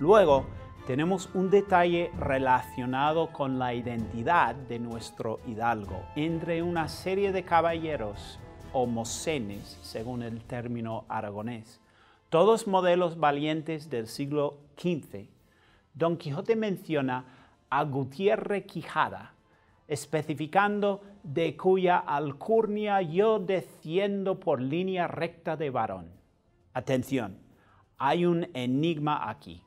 Luego, tenemos un detalle relacionado con la identidad de nuestro hidalgo entre una serie de caballeros o según el término aragonés, todos modelos valientes del siglo XV. Don Quijote menciona a Gutiérrez Quijada, especificando de cuya alcurnia yo desciendo por línea recta de varón. Atención, hay un enigma aquí.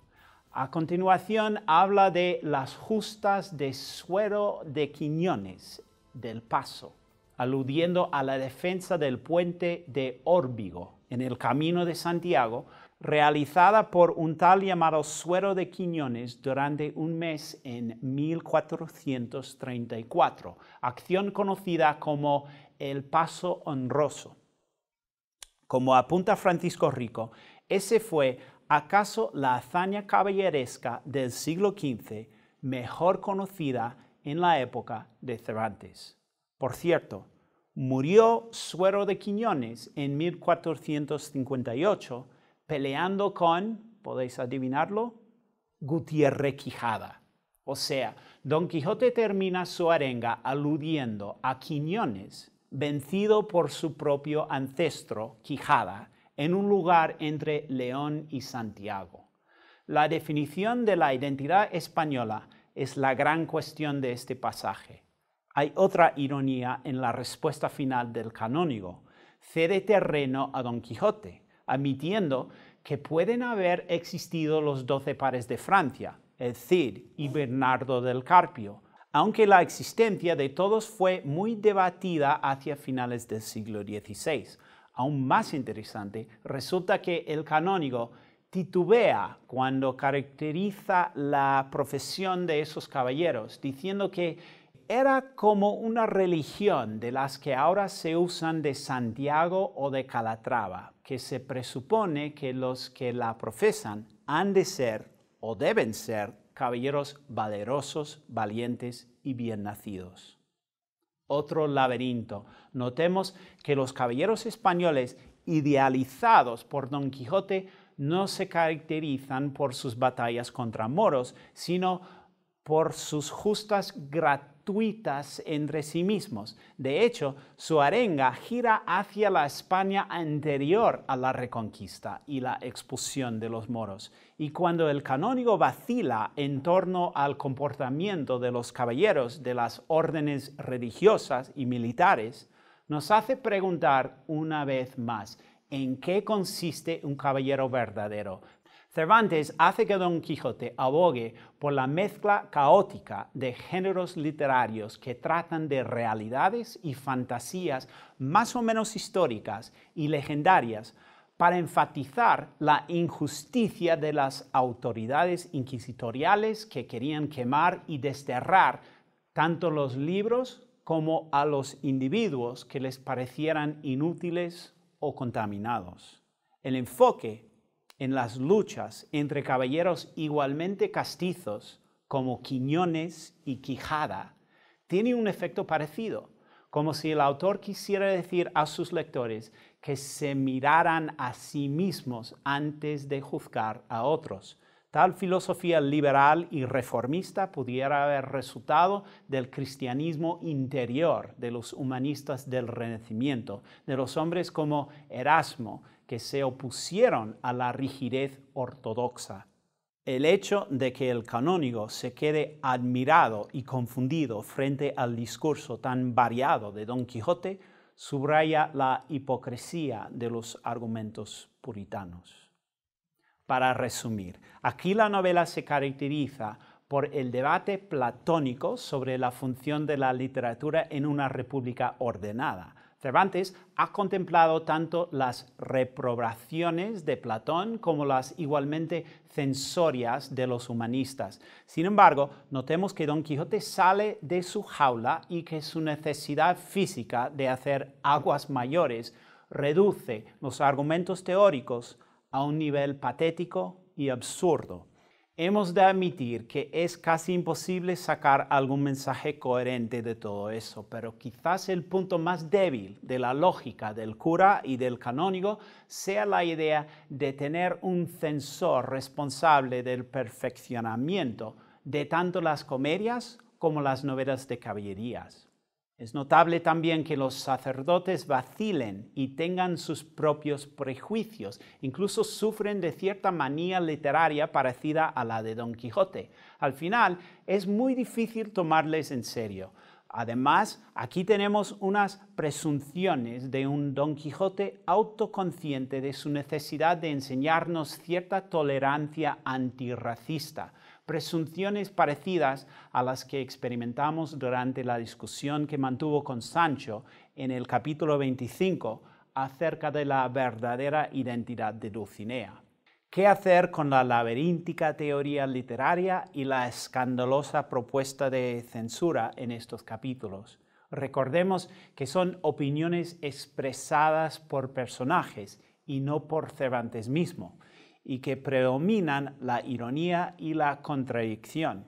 A continuación habla de las justas de suero de Quiñones, del Paso, aludiendo a la defensa del puente de Órbigo en el Camino de Santiago, realizada por un tal llamado Suero de Quiñones durante un mes en 1434, acción conocida como el Paso Honroso. Como apunta Francisco Rico, ese fue ¿Acaso la hazaña caballeresca del siglo XV, mejor conocida en la época de Cervantes? Por cierto, murió Suero de Quiñones en 1458 peleando con, ¿podéis adivinarlo? Gutiérrez Quijada. O sea, Don Quijote termina su arenga aludiendo a Quiñones, vencido por su propio ancestro, Quijada, en un lugar entre León y Santiago. La definición de la identidad española es la gran cuestión de este pasaje. Hay otra ironía en la respuesta final del canónigo. Cede terreno a Don Quijote, admitiendo que pueden haber existido los doce pares de Francia, el Cid y Bernardo del Carpio, aunque la existencia de todos fue muy debatida hacia finales del siglo XVI aún más interesante, resulta que el canónigo titubea cuando caracteriza la profesión de esos caballeros, diciendo que era como una religión de las que ahora se usan de Santiago o de Calatrava, que se presupone que los que la profesan han de ser o deben ser caballeros valerosos, valientes y bien nacidos otro laberinto. Notemos que los caballeros españoles idealizados por Don Quijote no se caracterizan por sus batallas contra moros, sino por sus justas gratitudes entre sí mismos. De hecho, su arenga gira hacia la España anterior a la Reconquista y la expulsión de los moros. Y cuando el canónigo vacila en torno al comportamiento de los caballeros de las órdenes religiosas y militares, nos hace preguntar una vez más, ¿en qué consiste un caballero verdadero? Cervantes hace que Don Quijote abogue por la mezcla caótica de géneros literarios que tratan de realidades y fantasías más o menos históricas y legendarias para enfatizar la injusticia de las autoridades inquisitoriales que querían quemar y desterrar tanto los libros como a los individuos que les parecieran inútiles o contaminados. El enfoque en las luchas entre caballeros igualmente castizos como Quiñones y Quijada tiene un efecto parecido, como si el autor quisiera decir a sus lectores que se miraran a sí mismos antes de juzgar a otros. Tal filosofía liberal y reformista pudiera haber resultado del cristianismo interior de los humanistas del Renacimiento, de los hombres como Erasmo, que se opusieron a la rigidez ortodoxa. El hecho de que el canónigo se quede admirado y confundido frente al discurso tan variado de Don Quijote subraya la hipocresía de los argumentos puritanos. Para resumir, aquí la novela se caracteriza por el debate platónico sobre la función de la literatura en una república ordenada, Cervantes ha contemplado tanto las reprobaciones de Platón como las igualmente censorias de los humanistas. Sin embargo, notemos que Don Quijote sale de su jaula y que su necesidad física de hacer aguas mayores reduce los argumentos teóricos a un nivel patético y absurdo hemos de admitir que es casi imposible sacar algún mensaje coherente de todo eso, pero quizás el punto más débil de la lógica del cura y del canónigo sea la idea de tener un censor responsable del perfeccionamiento de tanto las comedias como las novelas de caballerías. Es notable también que los sacerdotes vacilen y tengan sus propios prejuicios, incluso sufren de cierta manía literaria parecida a la de Don Quijote. Al final, es muy difícil tomarles en serio. Además, aquí tenemos unas presunciones de un Don Quijote autoconsciente de su necesidad de enseñarnos cierta tolerancia antirracista, presunciones parecidas a las que experimentamos durante la discusión que mantuvo con Sancho en el capítulo 25 acerca de la verdadera identidad de Dulcinea. ¿Qué hacer con la laberíntica teoría literaria y la escandalosa propuesta de censura en estos capítulos? Recordemos que son opiniones expresadas por personajes y no por Cervantes mismo, y que predominan la ironía y la contradicción.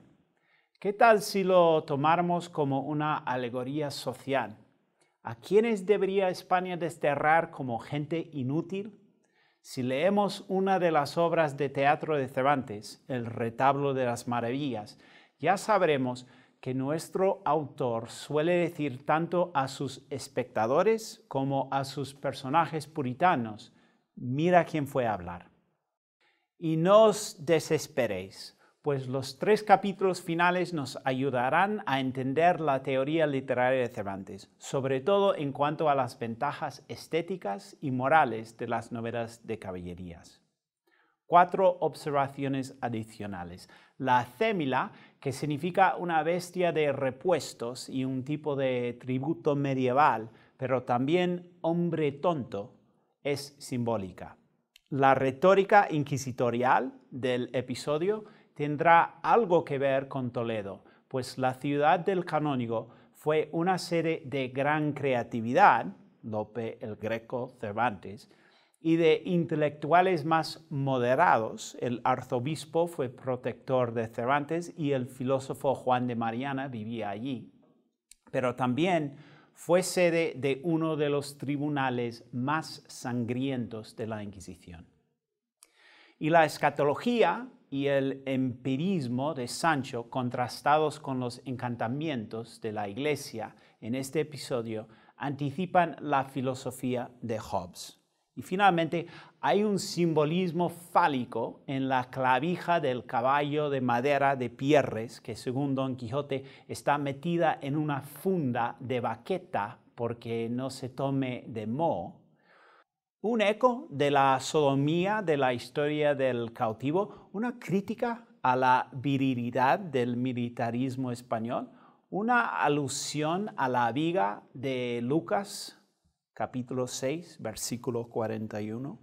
¿Qué tal si lo tomáramos como una alegoría social? ¿A quiénes debería España desterrar como gente inútil? Si leemos una de las obras de teatro de Cervantes, El retablo de las maravillas, ya sabremos que nuestro autor suele decir tanto a sus espectadores como a sus personajes puritanos, mira quién fue a hablar y no os desesperéis, pues los tres capítulos finales nos ayudarán a entender la teoría literaria de Cervantes, sobre todo en cuanto a las ventajas estéticas y morales de las novelas de caballerías. Cuatro observaciones adicionales. La cémila, que significa una bestia de repuestos y un tipo de tributo medieval, pero también hombre tonto, es simbólica. La retórica inquisitorial del episodio tendrá algo que ver con Toledo, pues la ciudad del canónigo fue una sede de gran creatividad, Lope el Greco Cervantes, y de intelectuales más moderados. El arzobispo fue protector de Cervantes y el filósofo Juan de Mariana vivía allí. Pero también fue sede de uno de los tribunales más sangrientos de la Inquisición. Y la escatología y el empirismo de Sancho, contrastados con los encantamientos de la Iglesia en este episodio, anticipan la filosofía de Hobbes. Y finalmente, hay un simbolismo fálico en la clavija del caballo de madera de Pierres, que según Don Quijote está metida en una funda de baqueta porque no se tome de moho. Un eco de la sodomía de la historia del cautivo, una crítica a la virilidad del militarismo español, una alusión a la viga de Lucas capítulo 6, versículo 41.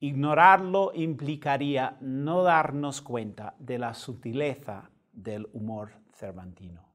Ignorarlo implicaría no darnos cuenta de la sutileza del humor cervantino.